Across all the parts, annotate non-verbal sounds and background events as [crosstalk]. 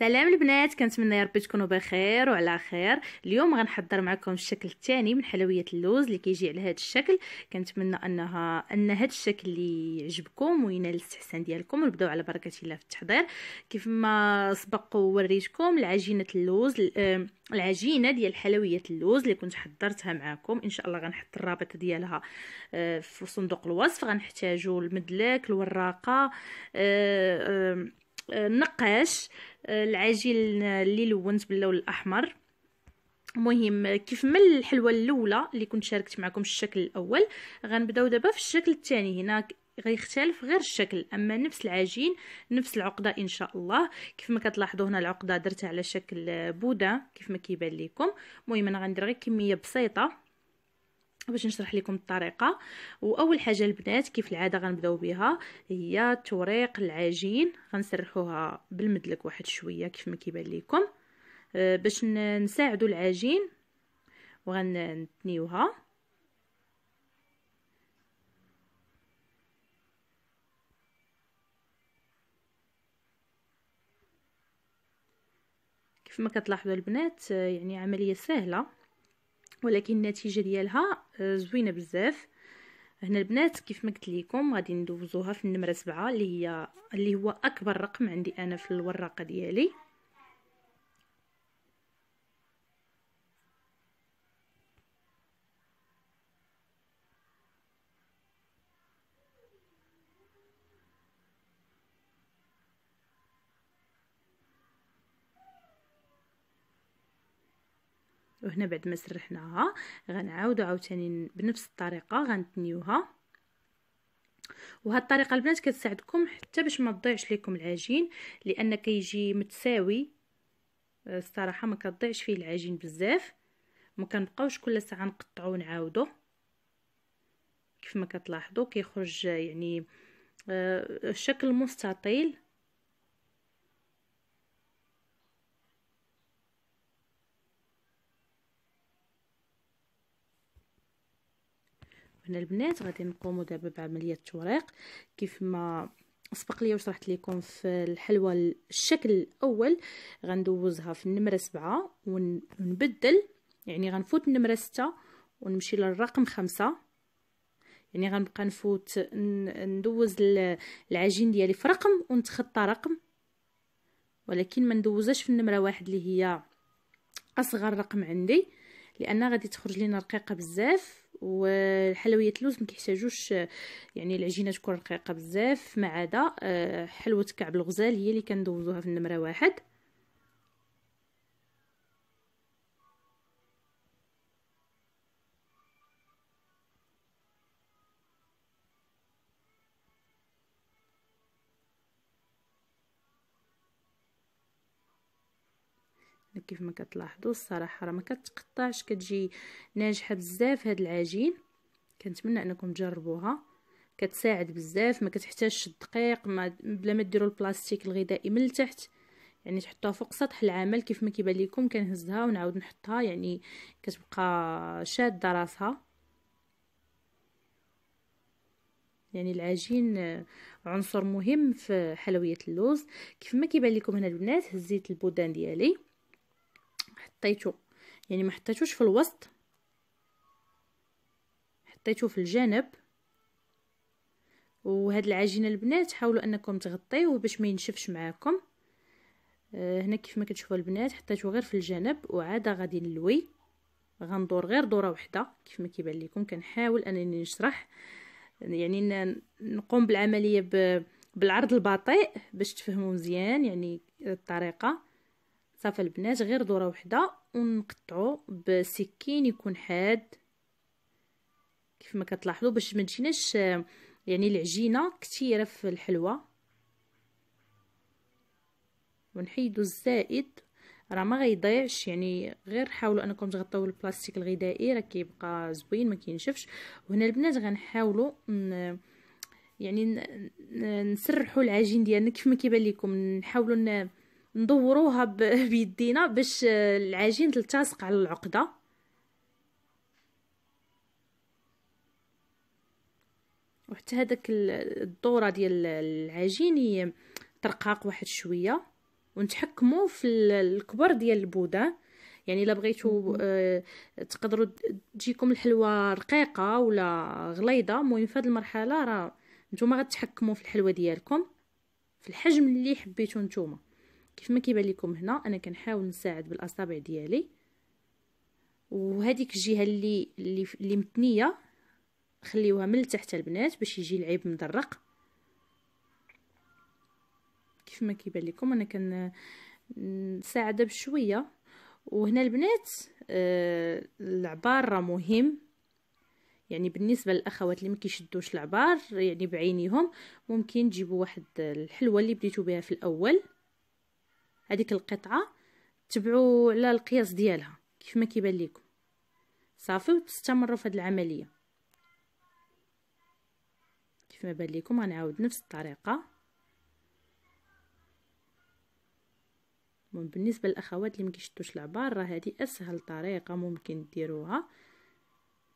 سلام البنات كنتمنى يا ربي تكونوا بخير وعلى خير اليوم غنحضر معكم الشكل الثاني من حلويات اللوز اللي كيجي على هذا الشكل كنتمنى انها ان هذا الشكل اللي يعجبكم وينال الاستحسان ديالكم ونبداو على بركه الله في التحضير كيف ما سبق ووريتكم العجينه اللوز العجينه ديال حلويات اللوز اللي كنت حضرتها معكم ان شاء الله غنحط الرابط ديالها آه، في صندوق الوصف غنحتاجوا المدلك الوراقه آه، نقاش آه، العجين اللي لونت باللون الاحمر مهم كيف ما الحلوه الاولى اللي كنت شاركت معكم الشكل الاول غنبداو دابا في الشكل الثاني هنا غيختلف غير الشكل اما نفس العجين نفس العقده ان شاء الله كيف ما كتلاحظوا هنا العقده درتها على شكل بودا كيف ما كيبان لكم المهم انا غندير غير كميه بسيطه باش نشرح لكم الطريقه واول حاجه البنات كيف العاده غنبداو بها هي توريق العجين غنسرحوها بالمدلك واحد شويه كيف ما كيبان لكم أه، باش نساعدوا العجين وغنتنيوها كيف ما كتلاحظوا البنات أه، يعني عمليه سهله ولكن النتيجه ديالها آه، زوينه بزاف هنا البنات كيف ما قلت لكم غادي ندوزوها في النمره 7 اللي هي اللي هو اكبر رقم عندي انا في الوراقه ديالي هنا بعد ما سرحناها غنعاودو عاوتاني بنفس الطريقه غنتنيوها وهاد الطريقه البنات كتساعدكم حتى باش ما تضيعش ليكم العجين لان كيجي متساوي آه، الصراحه ما كتضيعش فيه العجين بزاف ما كنبقاوش كل ساعه نقطعو ونعاودو كيف ما كتلاحظوا كيخرج يعني الشكل آه، مستطيل هنا البنات غادي نقومو دابا بعمليه التوريق كيف ما سبق لي وشرحت لكم في الحلوه الشكل الاول غندوزها في النمره سبعة ونبدل يعني غنفوت النمره ستة ونمشي للرقم خمسة يعني غنبقى نفوت ندوز العجين ديالي في رقم ونتخطى رقم ولكن ما ندوزاش في النمره واحد اللي هي اصغر رقم عندي لان غادي تخرج لينا رقيقه بزاف والحلويات اللوز ما كيحتاجوش يعني العجينه تكون رقيقه بزاف ما عدا آه، حلوه كعب الغزال هي اللي كندوزوها في النمره واحد كيف ما كتلاحظوا الصراحه راه ما كتقطعش كتجي ناجحه بزاف هاد العجين كنتمنى انكم تجربوها كتساعد بزاف ما كتحتاجش الدقيق ما بلا ما ديروا البلاستيك الغذائي من التحت يعني تحطوها فوق سطح العمل كيف ما كيبان لكم كنهزها ونعاود نحطها يعني كتبقى شاده راسها يعني العجين عنصر مهم في حلويات اللوز كيف ما كيبان لكم هنا البنات هزيت البودان ديالي حطيته يعني ما حطيتوش في الوسط حطيته في الجانب وهاد العجينه البنات حاولوا انكم تغطيوه باش ما ينشفش معاكم آه هنا كيف ما كتشوفوا البنات حطيته غير في الجانب وعاده غادي نلوي غندور غير دوره واحده كيف ما كيبان لكم كنحاول انني نشرح يعني نقوم بالعمليه بالعرض البطيء باش تفهموا مزيان يعني الطريقه صافي البنات غير دوره وحده ونقطعو بسكين يكون حاد كيف ما كتلاحظوا باش ما تجيناش يعني العجينه كثيره في الحلوه ونحيدو الزائد راه ما غيضيعش يعني غير حاولوا انكم تغطوا البلاستيك الغذائي راه كيبقى زوين ما كينشفش وهنا البنات غنحاولوا يعني نسرحوا العجين ديالنا [laughs] كيف ما كيبان لكم نحاولوا ندوروها [laughs] بيدينا باش العجين تلتصق على العقده وحتى هذاك الدوره ديال العجين ترقاق واحد شويه ونتحكموا في الكبر ديال البوده يعني الا بغيتو آه تقدروا تجيكم الحلوه رقيقه ولا غليظه المهم في هذه المرحله راه نتوما غتحكموا في الحلوه ديالكم في الحجم اللي حبيتو نتوما كيف ما كيبان لكم هنا انا كنحاول نساعد بالاصابع ديالي وهذيك الجهه اللي اللي, متنيه خليوها من تحت البنات باش يجي العيب مدرق كيف ما كيبان لكم انا كن بشويه وهنا البنات آه العبار راه مهم يعني بالنسبه للاخوات اللي ما كيشدوش العبار يعني بعينيهم ممكن تجيبوا واحد الحلوه اللي بديتو بها في الاول هذيك القطعه تبعوا على القياس ديالها كيف ما كيبان لكم صافي وتستمروا في هذه العمليه كيف ما بان لكم غنعاود نفس الطريقه بالنسبه للاخوات اللي مكيشدوش العبار راه هذه اسهل طريقه ممكن ديروها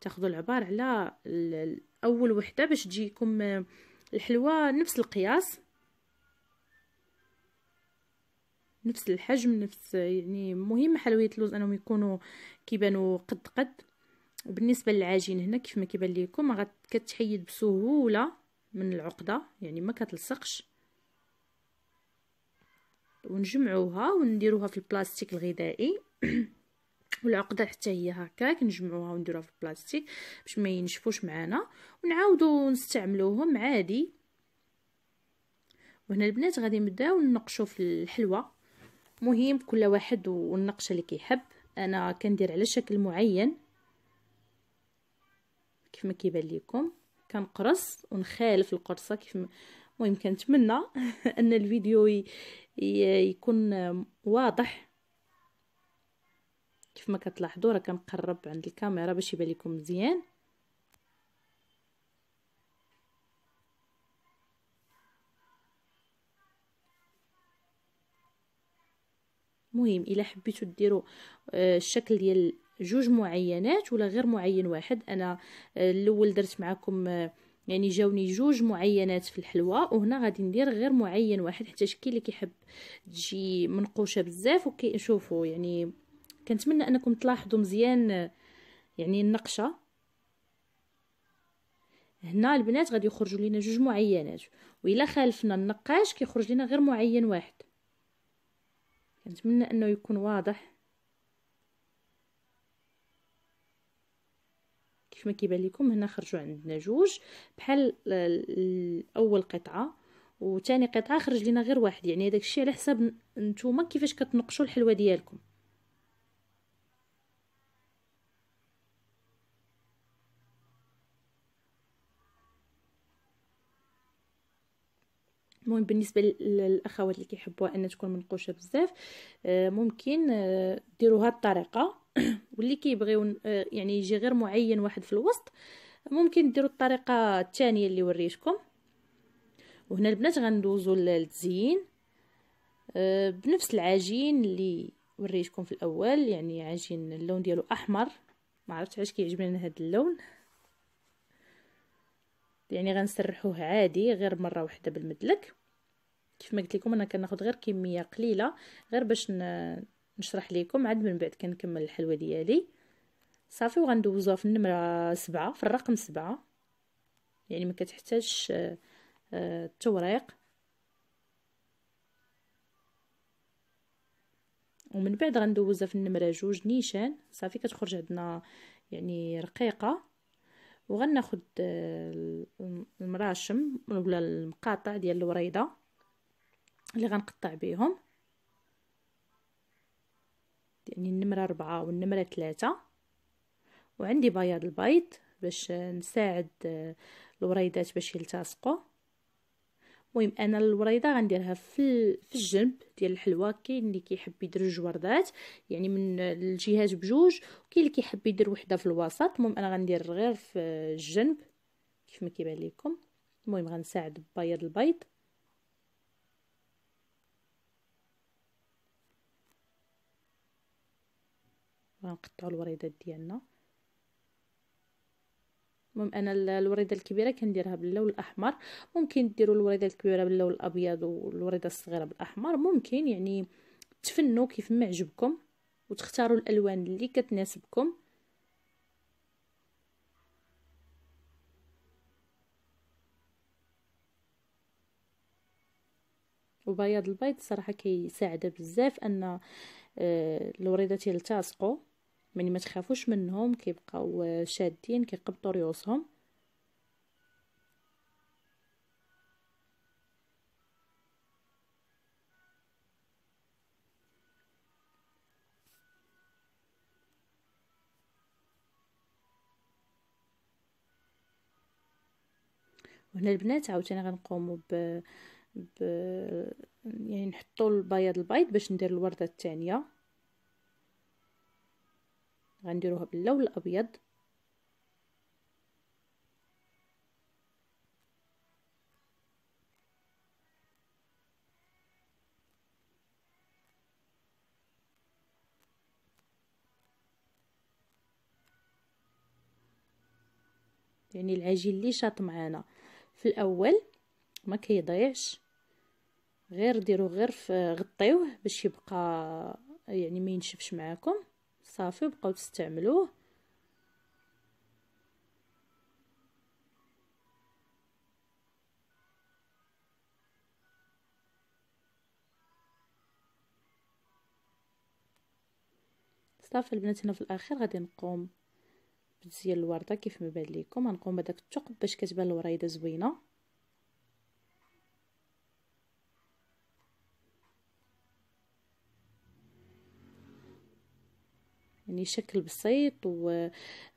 تاخذوا العبار على اول وحده باش تجيكم الحلوه نفس القياس نفس الحجم نفس يعني مهم حلويات اللوز انهم يكونوا كيبانوا قد قد وبالنسبه للعجين هنا كيف ما كيبان لكم كتحيد بسهوله من العقده يعني ما كتلصقش ونجمعوها ونديروها في البلاستيك الغذائي [clears throat] والعقده حتى هي هكاك نجمعوها ونديروها في البلاستيك باش ما ينشفوش معانا ونعاودو نستعملوهم عادي وهنا البنات غادي نبداو نقشو في الحلوه مهم كل واحد والنقشه اللي كيحب انا كندير على شكل معين كيف ما كيبان لكم كنقرص ونخالف القرصه كيف المهم كنتمنى [laughs] ان الفيديو ي... يكون واضح كيف ما كتلاحظوا راه كنقرب عند الكاميرا باش يبان لكم مزيان مهم الا حبيتو ديروا آه، الشكل ديال جوج معينات ولا غير معين واحد انا آه، الاول درت معكم آه، يعني جاوني جوج معينات في الحلوة وهنا غادي ندير غير معين واحد حتى شكل اللي كيحب تجي منقوشه بزاف وكيشوفوا يعني كنتمنى انكم تلاحظوا مزيان يعني النقشه هنا البنات غادي يخرجوا لينا جوج معينات والا خالفنا النقاش كيخرج لينا غير معين واحد كنتمنى انه يكون واضح كيف ما كيبان لكم هنا خرجوا عندنا جوج بحال اول قطعه وثاني قطعه خرج لنا غير واحد يعني الشيء على حساب نتوما كيفاش كتنقشوا الحلوه ديالكم المهم بالنسبه للاخوات اللي كيحبوها ان تكون منقوشه بزاف آه، ممكن آه، ديروها الطريقه [clears throat] واللي كيبغيو آه، يعني يجي غير معين واحد في الوسط ممكن ديروا الطريقه الثانيه اللي وريتكم وهنا البنات غندوزو للتزيين بنفس العجين اللي وريتكم في الاول يعني عجين اللون ديالو احمر ما عرفتش علاش كيعجبني هذا اللون يعني غنسرحوه عادي غير مره واحده بالمدلك كيف ما قلت لكم انا كناخذ غير كميه قليله غير باش نشرح لكم عاد من بعد كنكمل الحلوه ديالي صافي وغندوزوها في النمره سبعة في الرقم سبعة يعني ما كتحتاجش آه، آه، التوريق ومن بعد غندوزها في النمره جوج نيشان صافي كتخرج عندنا يعني رقيقه وغناخد آه، المراشم ولا المقاطع ديال الوريده اللي غنقطع بيهم يعني النمرة ربعة والنمرة ثلاثة وعندي بياض البيض باش نساعد آه، الوريدات باش يلتصقوا المهم انا الوريده غنديرها في في الجنب ديال الحلوه كاين اللي كيحب يدير جوج وردات يعني من الجهات بجوج وكاين اللي كيحب يدير وحده في الوسط المهم انا غندير غير في الجنب كيف ما كيبان لكم المهم غنساعد ببياض البيض غنقطعوا الوريدات ديالنا المهم انا الوريده الكبيره كنديرها باللون الاحمر ممكن ديروا الوريده الكبيره باللون الابيض والوريده الصغيره بالاحمر ممكن يعني تفنوا كيف ما عجبكم وتختاروا الالوان اللي كتناسبكم وبياض البيض صراحه كيساعد بزاف ان آه، الوريدات يلتصقوا يعني ما تخافوش منهم كيبقاو شادين كيقبطوا ريوسهم وهنا البنات عاوتاني غنقوموا ب ب يعني نحطوا البياض البيض باش ندير الورده الثانيه غنديروها باللون الابيض يعني العجين اللي شاط معانا في الاول ما كيضيعش غير ديرو غير غطيوه باش يبقى يعني ما ينشفش معاكم صافي بقاو تستعملوه صافي البنات هنا في الاخير غادي نقوم بالزيان الورده كيف ما بان لكم غنقوم بداك الثقب باش كتبان الوريده زوينه بشكل بسيط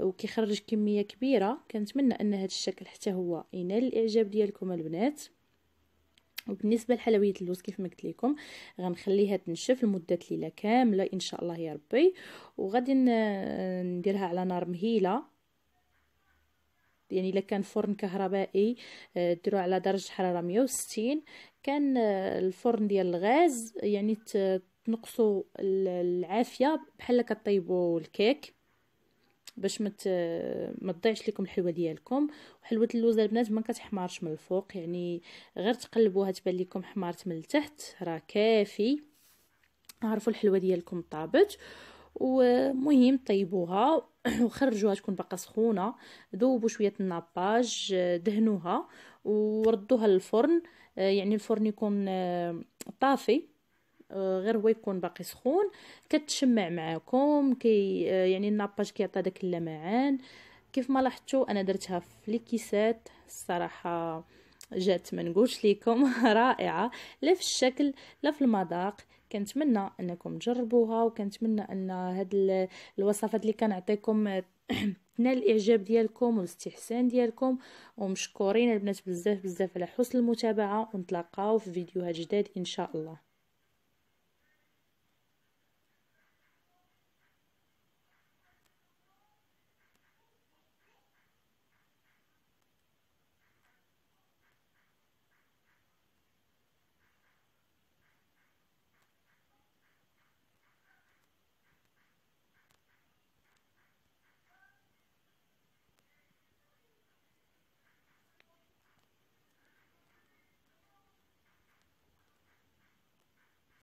وكيخرج كميه كبيره كنتمنى ان هذا الشكل حتى هو ينال الاعجاب ديالكم البنات وبالنسبه لحلويه اللوز كيف ما قلت لكم غنخليها تنشف لمده ليله كامله ان شاء الله يا ربي وغادي نديرها على نار مهيله يعني الا كان فرن كهربائي آه، ديروا على درجه حراره 160 كان آه، الفرن ديال الغاز يعني تنقصوا العافيه بحال كطيبوا الكيك باش ما ما تضيعش لكم الحلوه ديالكم وحلوه اللوز البنات ما كتحمرش من الفوق يعني غير تقلبوها تبان لكم حمارت من التحت راه كافي عرفوا الحلوه ديالكم طابت ومهم طيبوها [clears throat] وخرجوها تكون باقا سخونه ذوبوا شويه الناباج دهنوها وردوها للفرن يعني الفرن يكون آه، طافي آه، غير هو يكون باقي سخون كتشمع معاكم كي آه، يعني الناباج كيعطي داك اللمعان كيف ما لاحظتوا انا درتها في ليكيسات الصراحه جات ما نقولش لكم [laughs] رائعه لا في الشكل لا في المذاق كنتمنى انكم تجربوها وكنتمنى ان هاد الوصفات اللي كنعطيكم [clears throat] تنال الاعجاب ديالكم والاستحسان ديالكم ومشكورين البنات بزاف بزاف على حسن المتابعه ونتلاقاو في فيديوهات جداد ان شاء الله